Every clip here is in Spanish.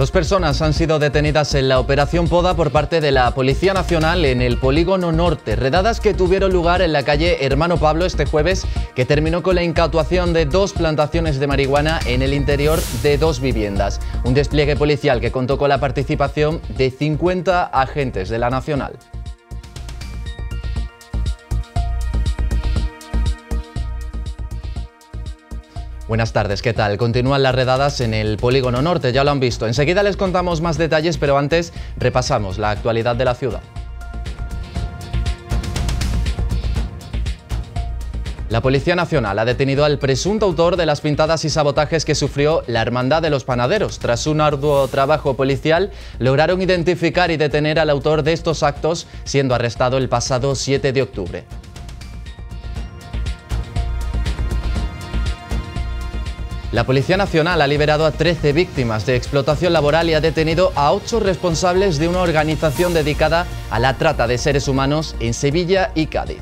Dos personas han sido detenidas en la operación Poda por parte de la Policía Nacional en el Polígono Norte, redadas que tuvieron lugar en la calle Hermano Pablo este jueves, que terminó con la incautación de dos plantaciones de marihuana en el interior de dos viviendas. Un despliegue policial que contó con la participación de 50 agentes de la Nacional. Buenas tardes, ¿qué tal? Continúan las redadas en el Polígono Norte, ya lo han visto. Enseguida les contamos más detalles, pero antes repasamos la actualidad de la ciudad. La Policía Nacional ha detenido al presunto autor de las pintadas y sabotajes que sufrió la Hermandad de los Panaderos. Tras un arduo trabajo policial, lograron identificar y detener al autor de estos actos, siendo arrestado el pasado 7 de octubre. La Policía Nacional ha liberado a 13 víctimas de explotación laboral y ha detenido a 8 responsables de una organización dedicada a la trata de seres humanos en Sevilla y Cádiz.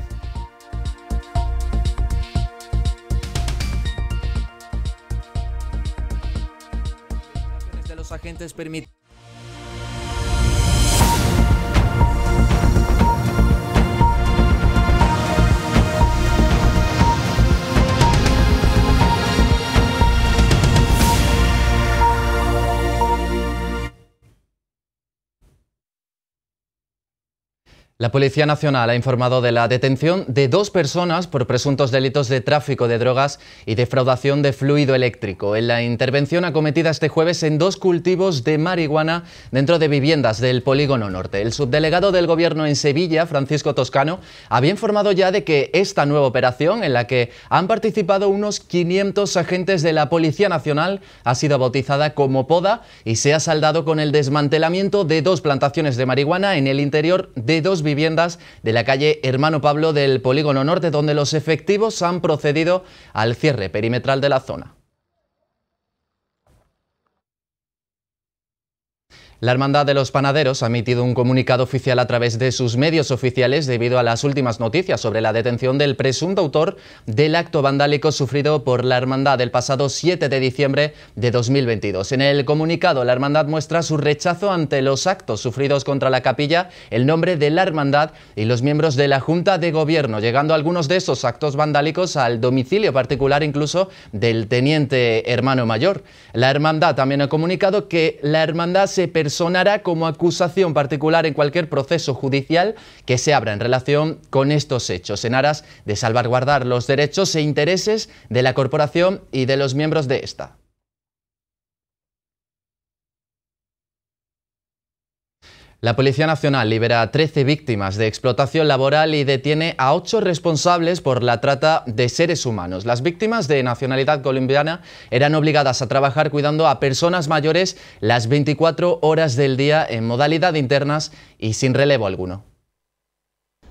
La Policía Nacional ha informado de la detención de dos personas por presuntos delitos de tráfico de drogas y defraudación de fluido eléctrico en la intervención acometida este jueves en dos cultivos de marihuana dentro de viviendas del Polígono Norte. El subdelegado del Gobierno en Sevilla, Francisco Toscano, había informado ya de que esta nueva operación, en la que han participado unos 500 agentes de la Policía Nacional, ha sido bautizada como Poda y se ha saldado con el desmantelamiento de dos plantaciones de marihuana en el interior de dos viviendas viviendas de la calle Hermano Pablo del Polígono Norte, donde los efectivos han procedido al cierre perimetral de la zona. La Hermandad de los Panaderos ha emitido un comunicado oficial a través de sus medios oficiales debido a las últimas noticias sobre la detención del presunto autor del acto vandálico sufrido por la Hermandad el pasado 7 de diciembre de 2022. En el comunicado, la Hermandad muestra su rechazo ante los actos sufridos contra la capilla, el nombre de la Hermandad y los miembros de la Junta de Gobierno, llegando algunos de esos actos vandálicos al domicilio particular incluso del teniente hermano mayor. La Hermandad también ha comunicado que la Hermandad se sonará como acusación particular en cualquier proceso judicial que se abra en relación con estos hechos, en aras de salvaguardar los derechos e intereses de la corporación y de los miembros de esta. La Policía Nacional libera a 13 víctimas de explotación laboral y detiene a 8 responsables por la trata de seres humanos. Las víctimas de nacionalidad colombiana eran obligadas a trabajar cuidando a personas mayores las 24 horas del día en modalidad internas y sin relevo alguno.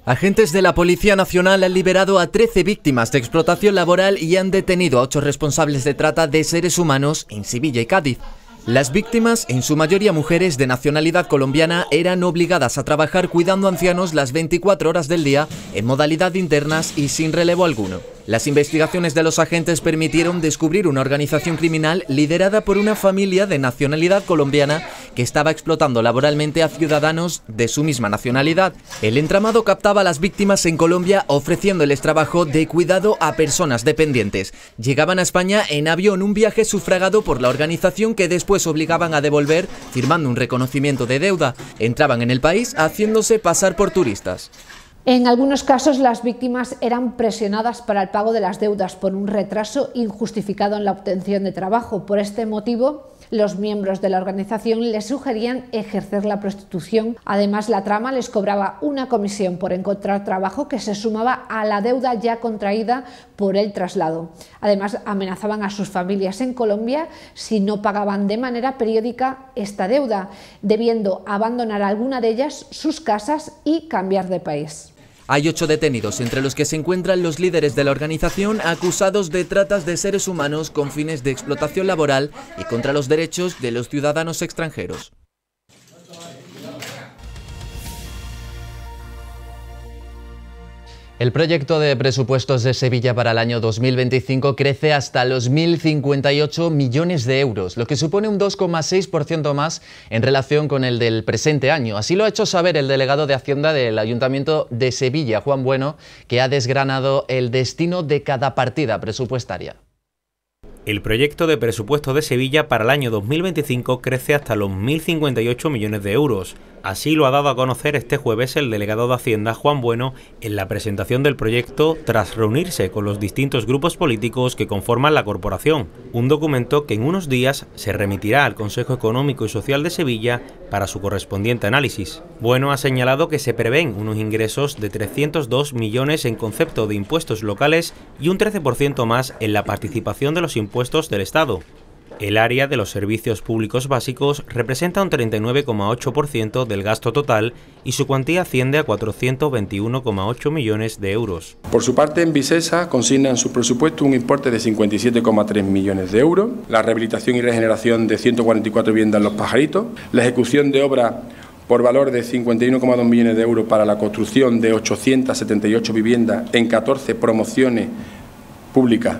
Agentes de la Policía Nacional han liberado a 13 víctimas de explotación laboral y han detenido a 8 responsables de trata de seres humanos en Sevilla y Cádiz. Las víctimas, en su mayoría mujeres de nacionalidad colombiana, eran obligadas a trabajar cuidando ancianos las 24 horas del día en modalidad internas y sin relevo alguno. Las investigaciones de los agentes permitieron descubrir una organización criminal liderada por una familia de nacionalidad colombiana que estaba explotando laboralmente a ciudadanos de su misma nacionalidad. El entramado captaba a las víctimas en Colombia ofreciéndoles trabajo de cuidado a personas dependientes. Llegaban a España en avión un viaje sufragado por la organización que después obligaban a devolver firmando un reconocimiento de deuda. Entraban en el país haciéndose pasar por turistas. En algunos casos, las víctimas eran presionadas para el pago de las deudas por un retraso injustificado en la obtención de trabajo. Por este motivo, los miembros de la organización les sugerían ejercer la prostitución. Además, la trama les cobraba una comisión por encontrar trabajo que se sumaba a la deuda ya contraída por el traslado. Además, amenazaban a sus familias en Colombia si no pagaban de manera periódica esta deuda, debiendo abandonar alguna de ellas sus casas y cambiar de país. Hay ocho detenidos, entre los que se encuentran los líderes de la organización acusados de tratas de seres humanos con fines de explotación laboral y contra los derechos de los ciudadanos extranjeros. El proyecto de presupuestos de Sevilla para el año 2025 crece hasta los 1.058 millones de euros, lo que supone un 2,6% más en relación con el del presente año. Así lo ha hecho saber el delegado de Hacienda del Ayuntamiento de Sevilla, Juan Bueno, que ha desgranado el destino de cada partida presupuestaria. El proyecto de presupuesto de Sevilla para el año 2025 crece hasta los 1.058 millones de euros. Así lo ha dado a conocer este jueves el delegado de Hacienda, Juan Bueno, en la presentación del proyecto tras reunirse con los distintos grupos políticos que conforman la corporación. Un documento que en unos días se remitirá al Consejo Económico y Social de Sevilla para su correspondiente análisis. Bueno ha señalado que se prevén unos ingresos de 302 millones en concepto de impuestos locales y un 13% más en la participación de los impuestos del Estado. El área de los servicios públicos básicos representa un 39,8% del gasto total y su cuantía asciende a 421,8 millones de euros. Por su parte, en consigna en su presupuesto un importe de 57,3 millones de euros, la rehabilitación y regeneración de 144 viviendas en Los Pajaritos, la ejecución de obras por valor de 51,2 millones de euros para la construcción de 878 viviendas en 14 promociones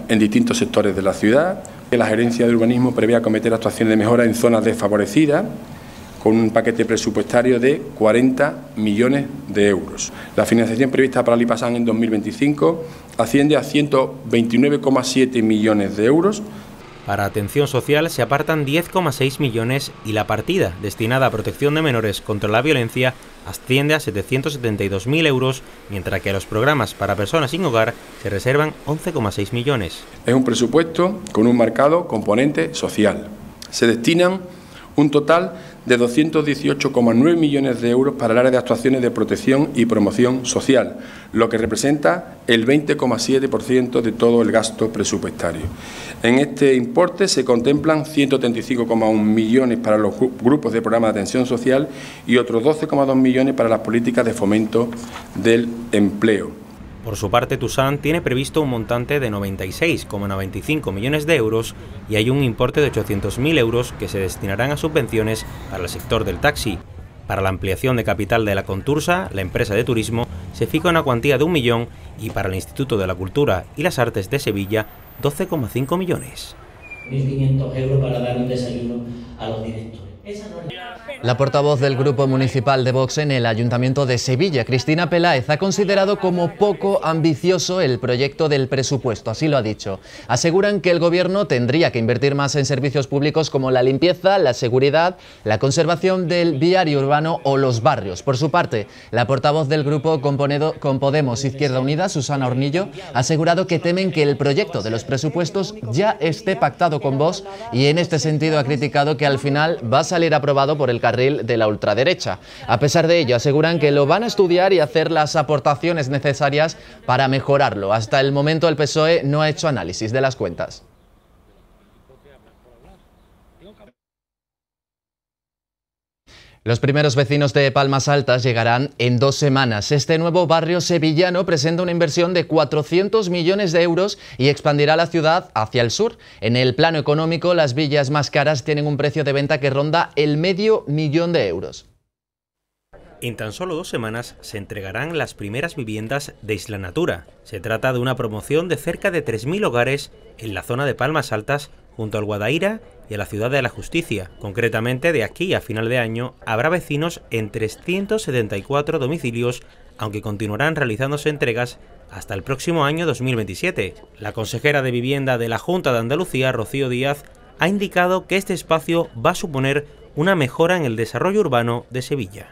en distintos sectores de la ciudad, la Gerencia de Urbanismo prevé acometer actuaciones de mejora en zonas desfavorecidas con un paquete presupuestario de 40 millones de euros. La financiación prevista para el en 2025 asciende a 129,7 millones de euros, para atención social se apartan 10,6 millones y la partida destinada a protección de menores contra la violencia asciende a 772.000 euros, mientras que a los programas para personas sin hogar se reservan 11,6 millones. Es un presupuesto con un marcado componente social. Se destinan un total de 218,9 millones de euros para el área de actuaciones de protección y promoción social, lo que representa el 20,7% de todo el gasto presupuestario. En este importe se contemplan 135,1 millones para los grupos de programa de atención social y otros 12,2 millones para las políticas de fomento del empleo. Por su parte, Tusan tiene previsto un montante de 96,95 millones de euros y hay un importe de 800.000 euros que se destinarán a subvenciones para el sector del taxi. Para la ampliación de capital de la Contursa, la empresa de turismo, se fija una cuantía de un millón y para el Instituto de la Cultura y las Artes de Sevilla, 12,5 millones. 1.500 euros para dar un desayuno a los directos la portavoz del Grupo Municipal de Vox en el Ayuntamiento de Sevilla, Cristina Peláez, ha considerado como poco ambicioso el proyecto del presupuesto, así lo ha dicho. Aseguran que el Gobierno tendría que invertir más en servicios públicos como la limpieza, la seguridad, la conservación del viario urbano o los barrios. Por su parte, la portavoz del Grupo con Podemos Izquierda Unida, Susana Hornillo, ha asegurado que temen que el proyecto de los presupuestos ya esté pactado con Vox y en este sentido ha criticado que al final va a era aprobado por el carril de la ultraderecha. A pesar de ello, aseguran que lo van a estudiar y hacer las aportaciones necesarias para mejorarlo. Hasta el momento el PSOE no ha hecho análisis de las cuentas. Los primeros vecinos de Palmas Altas llegarán en dos semanas. Este nuevo barrio sevillano presenta una inversión de 400 millones de euros y expandirá la ciudad hacia el sur. En el plano económico, las villas más caras tienen un precio de venta que ronda el medio millón de euros. En tan solo dos semanas se entregarán las primeras viviendas de Isla Natura. Se trata de una promoción de cerca de 3.000 hogares en la zona de Palmas Altas, junto al Guadaira y a la Ciudad de la Justicia. Concretamente, de aquí a final de año habrá vecinos en 374 domicilios, aunque continuarán realizándose entregas hasta el próximo año 2027. La consejera de Vivienda de la Junta de Andalucía, Rocío Díaz, ha indicado que este espacio va a suponer una mejora en el desarrollo urbano de Sevilla.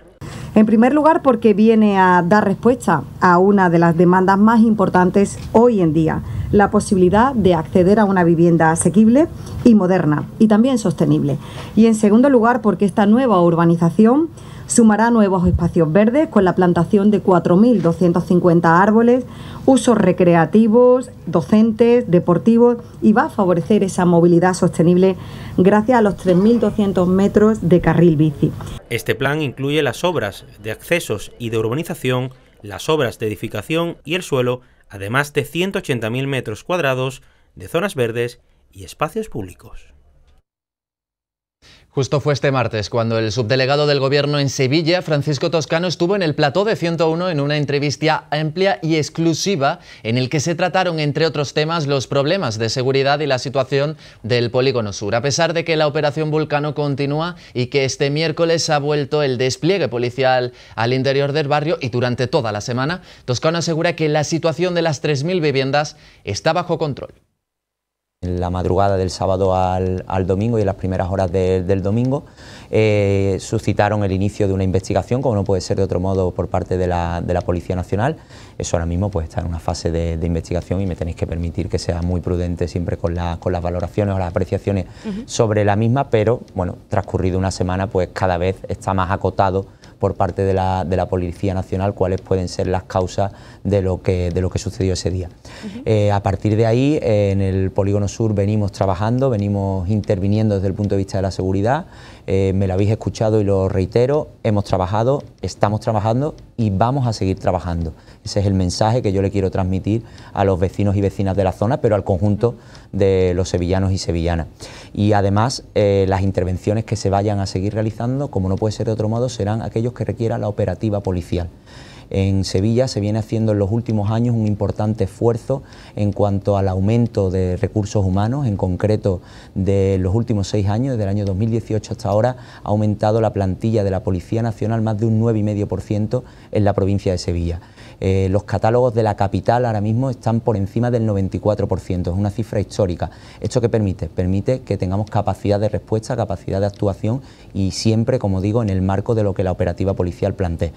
En primer lugar, porque viene a dar respuesta a una de las demandas más importantes hoy en día, la posibilidad de acceder a una vivienda asequible y moderna y también sostenible. Y en segundo lugar, porque esta nueva urbanización sumará nuevos espacios verdes con la plantación de 4.250 árboles, usos recreativos, docentes, deportivos y va a favorecer esa movilidad sostenible gracias a los 3.200 metros de carril bici. Este plan incluye las obras de accesos y de urbanización, las obras de edificación y el suelo además de 180.000 metros cuadrados de zonas verdes y espacios públicos. Justo fue este martes cuando el subdelegado del Gobierno en Sevilla, Francisco Toscano, estuvo en el plató de 101 en una entrevista amplia y exclusiva en el que se trataron, entre otros temas, los problemas de seguridad y la situación del polígono sur. A pesar de que la operación Vulcano continúa y que este miércoles ha vuelto el despliegue policial al interior del barrio y durante toda la semana, Toscano asegura que la situación de las 3.000 viviendas está bajo control en la madrugada del sábado al, domingo y en las primeras horas del domingo, eh, suscitaron el inicio de una investigación, como no puede ser de otro modo, por parte de la, Policía Nacional. Eso ahora mismo pues, está en una fase de, investigación y me tenéis que permitir que sea muy prudente siempre con, con las valoraciones o las apreciaciones sobre la misma, pero bueno, transcurrido una semana, pues cada vez está más acotado por parte de la, de la Policía Nacional cuáles pueden ser las causas de lo que, de lo que sucedió ese día. Eh, a partir de ahí, en el Polígono Sur venimos trabajando, venimos interviniendo desde el punto de vista de la seguridad eh, me lo habéis escuchado y lo reitero, hemos trabajado, estamos trabajando y vamos a seguir trabajando. Ese es el mensaje que yo le quiero transmitir a los vecinos y vecinas de la zona, pero al conjunto de los sevillanos y sevillanas. Y además, eh, las intervenciones que se vayan a seguir realizando, como no puede ser de otro modo, serán aquellos que requiera la operativa policial. En Sevilla se viene haciendo en los últimos años un importante esfuerzo en cuanto al aumento de recursos humanos, en concreto de los últimos seis años, desde el año 2018 hasta ahora, ha aumentado la plantilla de la Policía Nacional más de un 9,5% en la provincia de Sevilla. Eh, los catálogos de la capital ahora mismo están por encima del 94%, es una cifra histórica. ¿Esto qué permite? Permite que tengamos capacidad de respuesta, capacidad de actuación y siempre, como digo, en el marco de lo que la operativa policial plantea.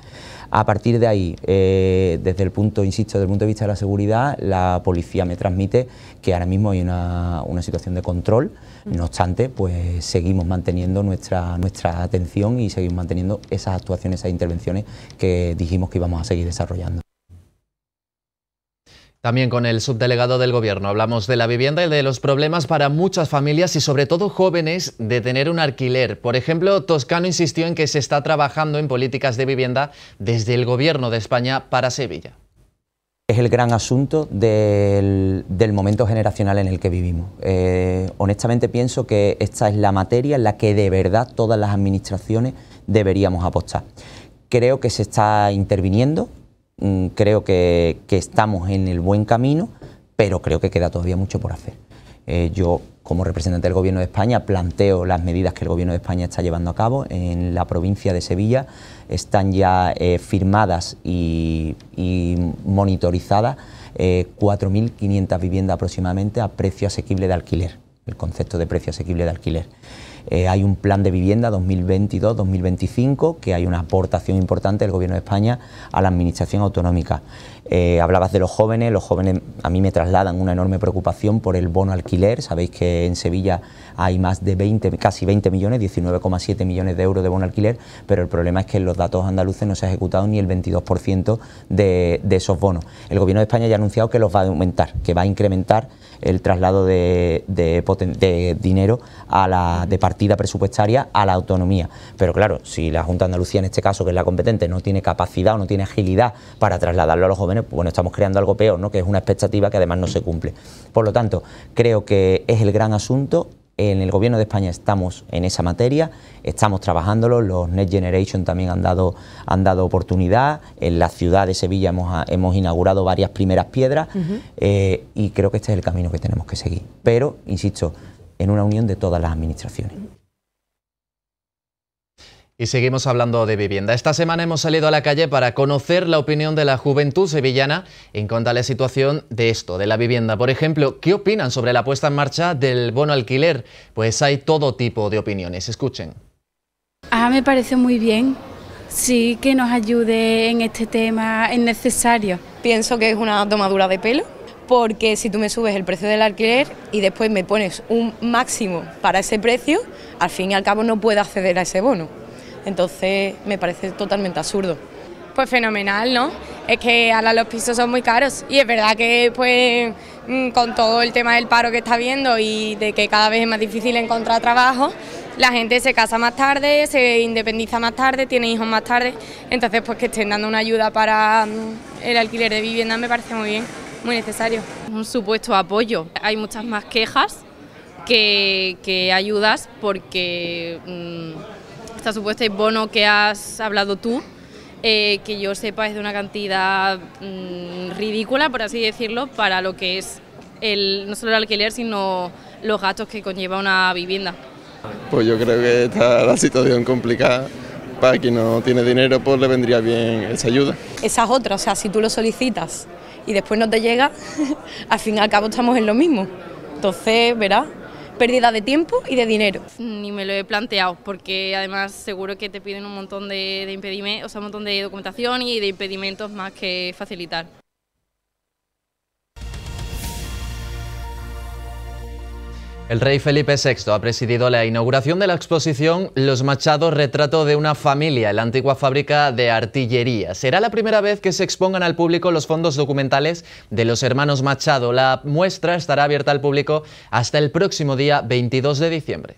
A partir de ahí, eh, desde el punto, insisto, desde el punto de vista de la seguridad, la policía me transmite que ahora mismo hay una, una situación de control, no obstante, pues seguimos manteniendo nuestra, nuestra atención y seguimos manteniendo esas actuaciones, esas intervenciones que dijimos que íbamos a seguir desarrollando. También con el subdelegado del Gobierno hablamos de la vivienda y de los problemas para muchas familias y sobre todo jóvenes de tener un alquiler. Por ejemplo, Toscano insistió en que se está trabajando en políticas de vivienda desde el Gobierno de España para Sevilla. Es el gran asunto del, momento generacional en el que vivimos. Eh, honestamente pienso que esta es la materia en la que de verdad todas las administraciones deberíamos apostar. Creo que se está interviniendo, Mm, creo que, estamos en el buen camino, pero creo que queda todavía mucho por hacer. Eh, yo, como representante del Gobierno de España, planteo las medidas que el Gobierno de España está llevando a cabo. En la provincia de Sevilla están ya eh, firmadas y, monitorizadas 4.500 eh, viviendas aproximadamente a precio asequible de alquiler, el concepto de precio asequible de alquiler. Eh, hay un plan de vivienda 2022-2025 que hay una aportación importante del Gobierno de España a la Administración Autonómica. Eh, hablabas de los jóvenes, los jóvenes a mí me trasladan una enorme preocupación por el bono alquiler, sabéis que en Sevilla hay más de 20, casi 20 millones, 19,7 millones de euros de bono alquiler, pero el problema es que en los datos andaluces no se ha ejecutado ni el 22% de, esos bonos. El Gobierno de España ya ha anunciado que los va a aumentar, que va a incrementar el traslado de, dinero a la, de partida presupuestaria a la autonomía. Pero claro, si la Junta Andalucía en este caso, que es la competente, no tiene capacidad o no tiene agilidad para trasladarlo a los jóvenes, pues, bueno, estamos creando algo peor, ¿no? que es una expectativa que además no se cumple. Por lo tanto, creo que es el gran asunto. En el Gobierno de España estamos en esa materia, estamos trabajándolo, los Next Generation también han dado, han dado oportunidad, en la ciudad de Sevilla hemos, ah, inaugurado varias primeras piedras eh, y creo que este es el camino que tenemos que seguir. Pero, insisto, en una unión de todas las administraciones. Y seguimos hablando de vivienda. Esta semana hemos salido a la calle para conocer la opinión de la juventud sevillana en cuanto a la situación de esto, de la vivienda. Por ejemplo, ¿qué opinan sobre la puesta en marcha del bono alquiler? Pues hay todo tipo de opiniones. Escuchen. Ah, me parece muy bien. Sí, que nos ayude en este tema, es necesario. Pienso que es una tomadura de pelo, porque si tú me subes el precio del alquiler y después me pones un máximo para ese precio, al fin y al cabo no puedo acceder a ese bono. Entonces me parece totalmente absurdo. Pues fenomenal, ¿no? Es que ahora los pisos son muy caros y es verdad que pues mm, con todo el tema del paro que está habiendo y de que cada vez es más difícil encontrar trabajo, la gente se casa más tarde, se independiza más tarde, tiene hijos más tarde, entonces pues que estén dando una ayuda para mm, el alquiler de vivienda me parece muy bien, muy necesario. Un supuesto apoyo, hay muchas más quejas que, ayudas porque... Mm, supuesta supuesto bono que has hablado tú, eh, que yo sepa es de una cantidad mm, ridícula, por así decirlo, para lo que es el, no solo el alquiler, sino los gastos que conlleva una vivienda. Pues yo creo que está la situación complicada. Para quien no tiene dinero, pues le vendría bien esa ayuda. Esa es otra, o sea, si tú lo solicitas y después no te llega, al fin y al cabo estamos en lo mismo. Entonces, verás, pérdida de tiempo y de dinero. Ni me lo he planteado, porque además seguro que te piden un montón de, de o sea, un montón de documentación y de impedimentos más que facilitar. El rey Felipe VI ha presidido la inauguración de la exposición Los Machados, retrato de una familia en la antigua fábrica de artillería. Será la primera vez que se expongan al público los fondos documentales de los hermanos Machado. La muestra estará abierta al público hasta el próximo día 22 de diciembre.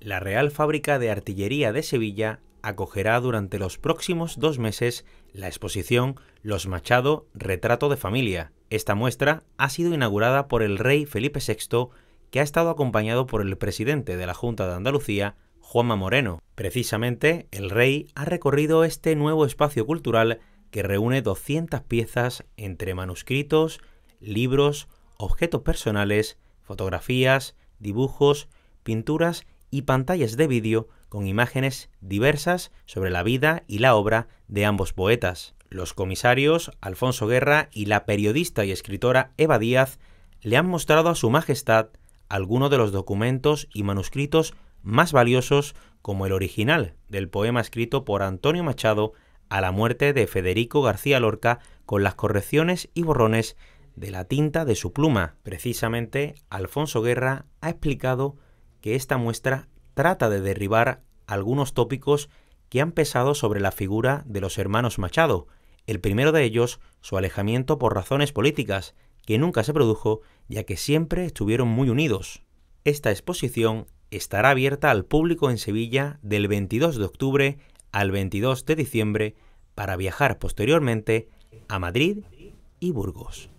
La Real Fábrica de Artillería de Sevilla acogerá durante los próximos dos meses la exposición Los Machado Retrato de Familia. Esta muestra ha sido inaugurada por el rey Felipe VI, que ha estado acompañado por el presidente de la Junta de Andalucía, Juanma Moreno. Precisamente, el rey ha recorrido este nuevo espacio cultural que reúne 200 piezas entre manuscritos, libros, objetos personales, fotografías, dibujos, pinturas y pantallas de vídeo con imágenes diversas sobre la vida y la obra de ambos poetas. Los comisarios Alfonso Guerra y la periodista y escritora Eva Díaz le han mostrado a Su Majestad algunos de los documentos y manuscritos más valiosos como el original del poema escrito por Antonio Machado a la muerte de Federico García Lorca con las correcciones y borrones de la tinta de su pluma. Precisamente, Alfonso Guerra ha explicado que esta muestra trata de derribar algunos tópicos que han pesado sobre la figura de los hermanos Machado, el primero de ellos su alejamiento por razones políticas, que nunca se produjo ya que siempre estuvieron muy unidos. Esta exposición estará abierta al público en Sevilla del 22 de octubre al 22 de diciembre para viajar posteriormente a Madrid y Burgos.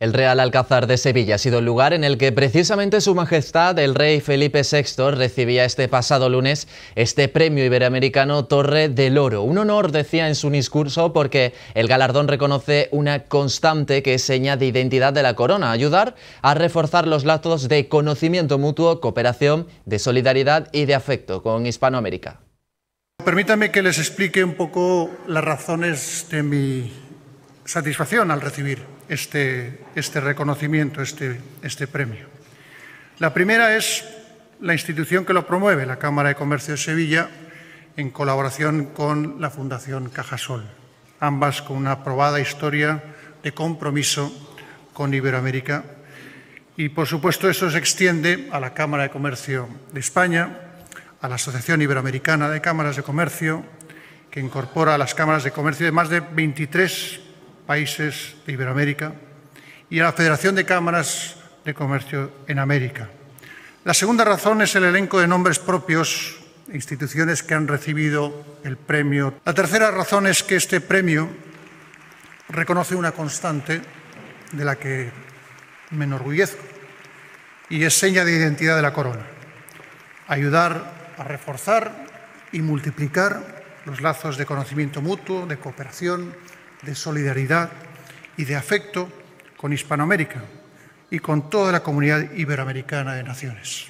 El Real Alcázar de Sevilla ha sido el lugar en el que precisamente Su Majestad el Rey Felipe VI recibía este pasado lunes este premio iberoamericano Torre del Oro. Un honor, decía en su discurso, porque el galardón reconoce una constante que es seña de identidad de la corona, ayudar a reforzar los lazos de conocimiento mutuo, cooperación, de solidaridad y de afecto con Hispanoamérica. Permítame que les explique un poco las razones de mi satisfacción al recibir este, este reconocimiento, este, este premio. La primera es la institución que lo promueve, la Cámara de Comercio de Sevilla, en colaboración con la Fundación Cajasol, ambas con una probada historia de compromiso con Iberoamérica. Y, por supuesto, eso se extiende a la Cámara de Comercio de España, a la Asociación Iberoamericana de Cámaras de Comercio, que incorpora a las cámaras de comercio de más de 23 países de Iberoamérica y a la Federación de Cámaras de Comercio en América. La segunda razón es el elenco de nombres propios e instituciones que han recibido el premio. La tercera razón es que este premio reconoce una constante de la que me enorgullezco y es seña de identidad de la corona. Ayudar a reforzar y multiplicar los lazos de conocimiento mutuo, de cooperación, de solidaridad y de afecto con Hispanoamérica y con toda la comunidad iberoamericana de naciones.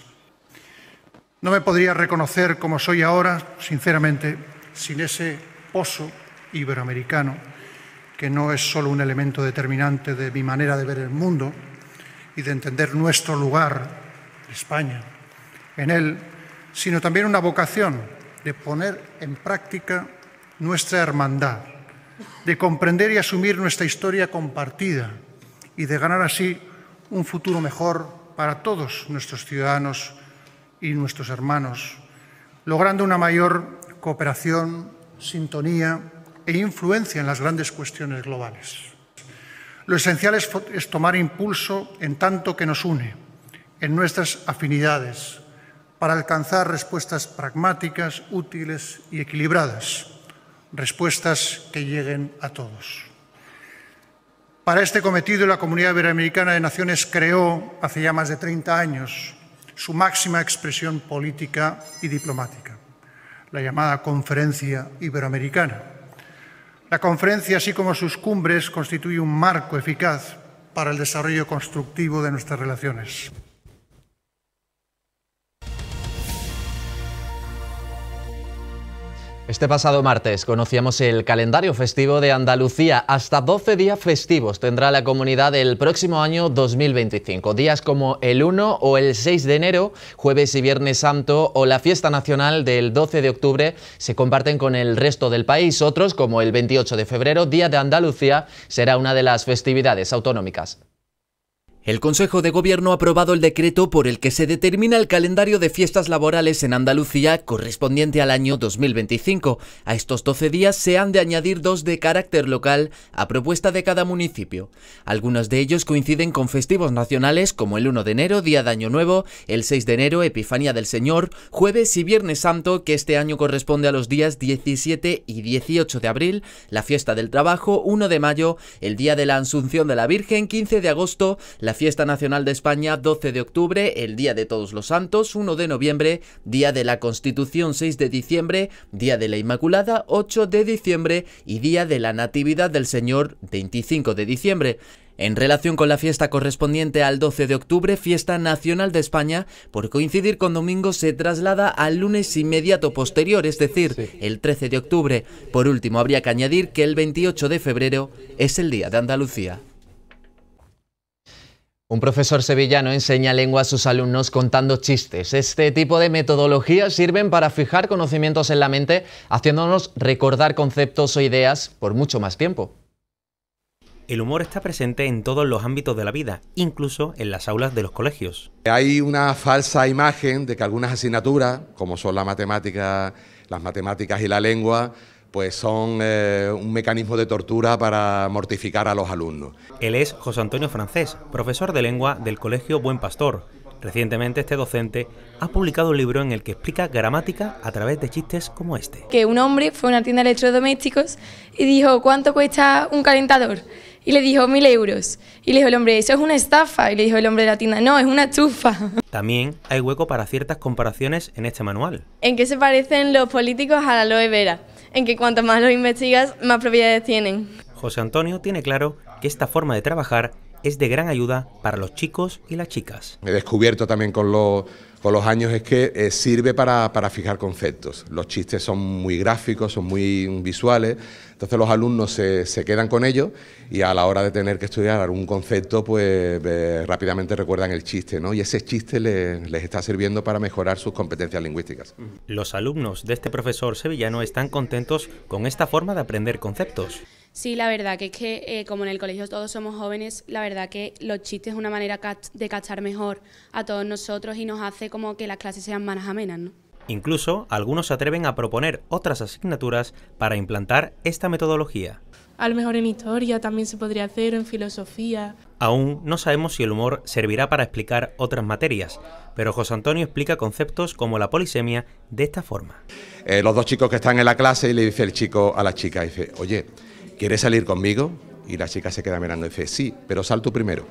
No me podría reconocer como soy ahora, sinceramente, sin ese pozo iberoamericano, que no es solo un elemento determinante de mi manera de ver el mundo y de entender nuestro lugar, España, en él, sino también una vocación de poner en práctica nuestra hermandad de comprender y asumir nuestra historia compartida y de ganar así un futuro mejor para todos nuestros ciudadanos y nuestros hermanos, logrando una mayor cooperación, sintonía e influencia en las grandes cuestiones globales. Lo esencial es, tomar impulso en tanto que nos une, en nuestras afinidades, para alcanzar respuestas pragmáticas, útiles y equilibradas respuestas que lleguen a todos. Para este cometido, la Comunidad Iberoamericana de Naciones creó, hace ya más de 30 años, su máxima expresión política y diplomática, la llamada Conferencia Iberoamericana. La conferencia, así como sus cumbres, constituye un marco eficaz para el desarrollo constructivo de nuestras relaciones. Este pasado martes conocíamos el calendario festivo de Andalucía. Hasta 12 días festivos tendrá la comunidad el próximo año 2025. Días como el 1 o el 6 de enero, jueves y viernes santo o la fiesta nacional del 12 de octubre se comparten con el resto del país. Otros, como el 28 de febrero, Día de Andalucía, será una de las festividades autonómicas. El Consejo de Gobierno ha aprobado el decreto por el que se determina el calendario de fiestas laborales en Andalucía correspondiente al año 2025. A estos 12 días se han de añadir dos de carácter local a propuesta de cada municipio. Algunos de ellos coinciden con festivos nacionales como el 1 de enero, Día de Año Nuevo, el 6 de enero, Epifanía del Señor, jueves y viernes santo, que este año corresponde a los días 17 y 18 de abril, la fiesta del trabajo, 1 de mayo, el Día de la Asunción de la Virgen, 15 de agosto, la la fiesta nacional de España 12 de octubre, el Día de Todos los Santos, 1 de noviembre, Día de la Constitución 6 de diciembre, Día de la Inmaculada 8 de diciembre y Día de la Natividad del Señor 25 de diciembre. En relación con la fiesta correspondiente al 12 de octubre, fiesta nacional de España, por coincidir con domingo se traslada al lunes inmediato posterior, es decir, el 13 de octubre. Por último, habría que añadir que el 28 de febrero es el Día de Andalucía. Un profesor sevillano enseña lengua a sus alumnos contando chistes. Este tipo de metodologías sirven para fijar conocimientos en la mente, haciéndonos recordar conceptos o ideas por mucho más tiempo. El humor está presente en todos los ámbitos de la vida, incluso en las aulas de los colegios. Hay una falsa imagen de que algunas asignaturas, como son la matemática, las matemáticas y la lengua, pues son eh, un mecanismo de tortura para mortificar a los alumnos. Él es José Antonio Francés, profesor de lengua del Colegio Buen Pastor. Recientemente este docente ha publicado un libro en el que explica gramática a través de chistes como este. Que un hombre fue a una tienda de electrodomésticos y dijo, ¿cuánto cuesta un calentador? Y le dijo, mil euros. Y le dijo el hombre, eso es una estafa. Y le dijo el hombre de la tienda, no, es una estufa. También hay hueco para ciertas comparaciones en este manual. ¿En qué se parecen los políticos a la loe vera? en que cuanto más lo investigas, más propiedades tienen. José Antonio tiene claro que esta forma de trabajar es de gran ayuda para los chicos y las chicas. He descubierto también con los, con los años es que eh, sirve para, para, fijar conceptos. Los chistes son muy gráficos, son muy visuales, entonces los alumnos se, se quedan con ellos y a la hora de tener que estudiar algún concepto, pues eh, rápidamente recuerdan el chiste, ¿no? Y ese chiste les está sirviendo para mejorar sus competencias lingüísticas. Los alumnos de este profesor sevillano están contentos con esta forma de aprender conceptos. Sí, la verdad que es que eh, como en el colegio todos somos jóvenes, la verdad que los chistes es una manera de cachar mejor a todos nosotros y nos hace como que las clases sean más amenas, ¿no? Incluso algunos se atreven a proponer otras asignaturas para implantar esta metodología. A lo mejor en historia también se podría hacer, en filosofía. Aún no sabemos si el humor servirá para explicar otras materias, pero José Antonio explica conceptos como la polisemia de esta forma. Eh, los dos chicos que están en la clase y le dice el chico a la chica, dice, oye, ¿quieres salir conmigo? Y la chica se queda mirando y dice, sí, pero sal tú primero.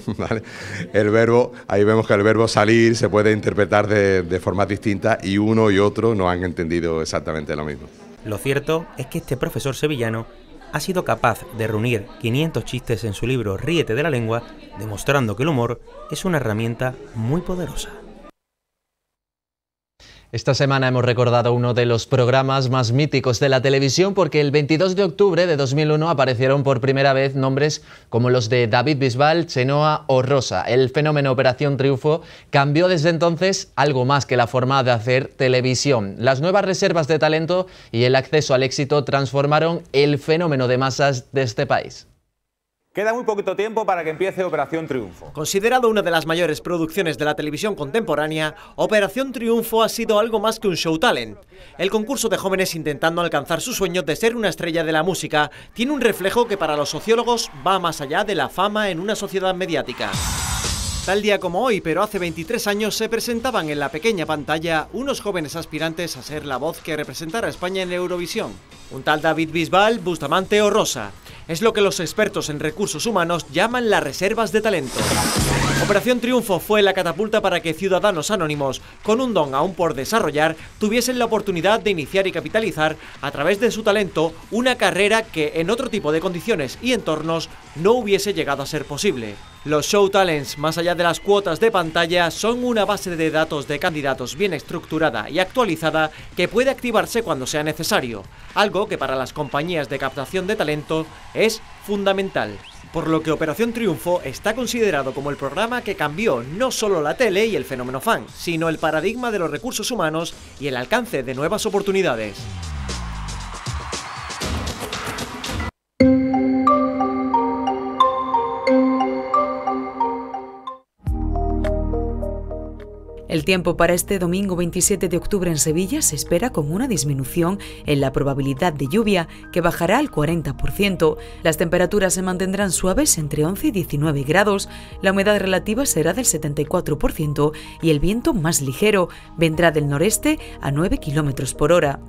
¿vale? El verbo, ahí vemos que el verbo salir se puede interpretar de, de formas distintas y uno y otro no han entendido exactamente lo mismo. Lo cierto es que este profesor sevillano ha sido capaz de reunir 500 chistes en su libro Ríete de la lengua, demostrando que el humor es una herramienta muy poderosa. Esta semana hemos recordado uno de los programas más míticos de la televisión porque el 22 de octubre de 2001 aparecieron por primera vez nombres como los de David Bisbal, Chenoa o Rosa. El fenómeno Operación Triunfo cambió desde entonces algo más que la forma de hacer televisión. Las nuevas reservas de talento y el acceso al éxito transformaron el fenómeno de masas de este país. Queda muy poquito tiempo para que empiece Operación Triunfo. Considerado una de las mayores producciones de la televisión contemporánea, Operación Triunfo ha sido algo más que un show talent. El concurso de jóvenes intentando alcanzar su sueño de ser una estrella de la música tiene un reflejo que para los sociólogos va más allá de la fama en una sociedad mediática. Tal día como hoy, pero hace 23 años, se presentaban en la pequeña pantalla unos jóvenes aspirantes a ser la voz que representara a España en Eurovisión. Un tal David Bisbal, Bustamante o Rosa es lo que los expertos en recursos humanos llaman las reservas de talento. Operación Triunfo fue la catapulta para que ciudadanos anónimos, con un don aún por desarrollar, tuviesen la oportunidad de iniciar y capitalizar, a través de su talento, una carrera que en otro tipo de condiciones y entornos no hubiese llegado a ser posible. Los show talents, más allá de las cuotas de pantalla, son una base de datos de candidatos bien estructurada y actualizada que puede activarse cuando sea necesario, algo que para las compañías de captación de talento es fundamental. Por lo que Operación Triunfo está considerado como el programa que cambió no solo la tele y el fenómeno fan, sino el paradigma de los recursos humanos y el alcance de nuevas oportunidades. El tiempo para este domingo 27 de octubre en Sevilla se espera con una disminución en la probabilidad de lluvia, que bajará al 40%. Las temperaturas se mantendrán suaves entre 11 y 19 grados, la humedad relativa será del 74% y el viento más ligero vendrá del noreste a 9 km por hora.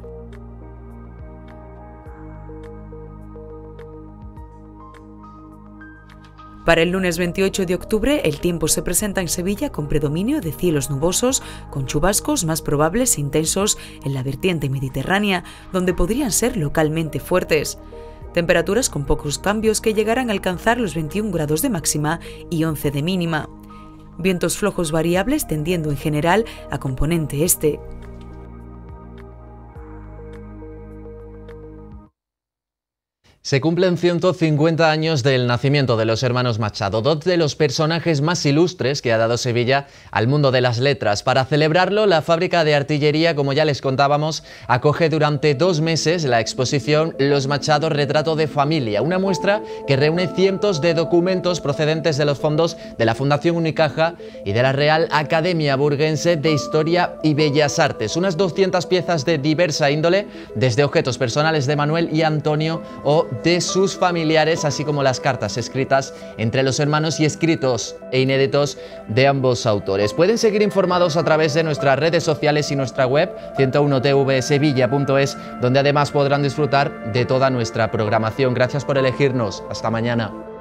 Para el lunes 28 de octubre, el tiempo se presenta en Sevilla con predominio de cielos nubosos, con chubascos más probables e intensos en la vertiente mediterránea, donde podrían ser localmente fuertes. Temperaturas con pocos cambios que llegarán a alcanzar los 21 grados de máxima y 11 de mínima. Vientos flojos variables tendiendo en general a componente este. Se cumplen 150 años del nacimiento de los hermanos Machado, dos de los personajes más ilustres que ha dado Sevilla al mundo de las letras. Para celebrarlo, la fábrica de artillería, como ya les contábamos, acoge durante dos meses la exposición Los Machado, Retrato de Familia, una muestra que reúne cientos de documentos procedentes de los fondos de la Fundación Unicaja y de la Real Academia Burguense de Historia y Bellas Artes. Unas 200 piezas de diversa índole, desde objetos personales de Manuel y Antonio o de sus familiares, así como las cartas escritas entre los hermanos y escritos e inéditos de ambos autores. Pueden seguir informados a través de nuestras redes sociales y nuestra web 101tvsevilla.es, donde además podrán disfrutar de toda nuestra programación. Gracias por elegirnos. Hasta mañana.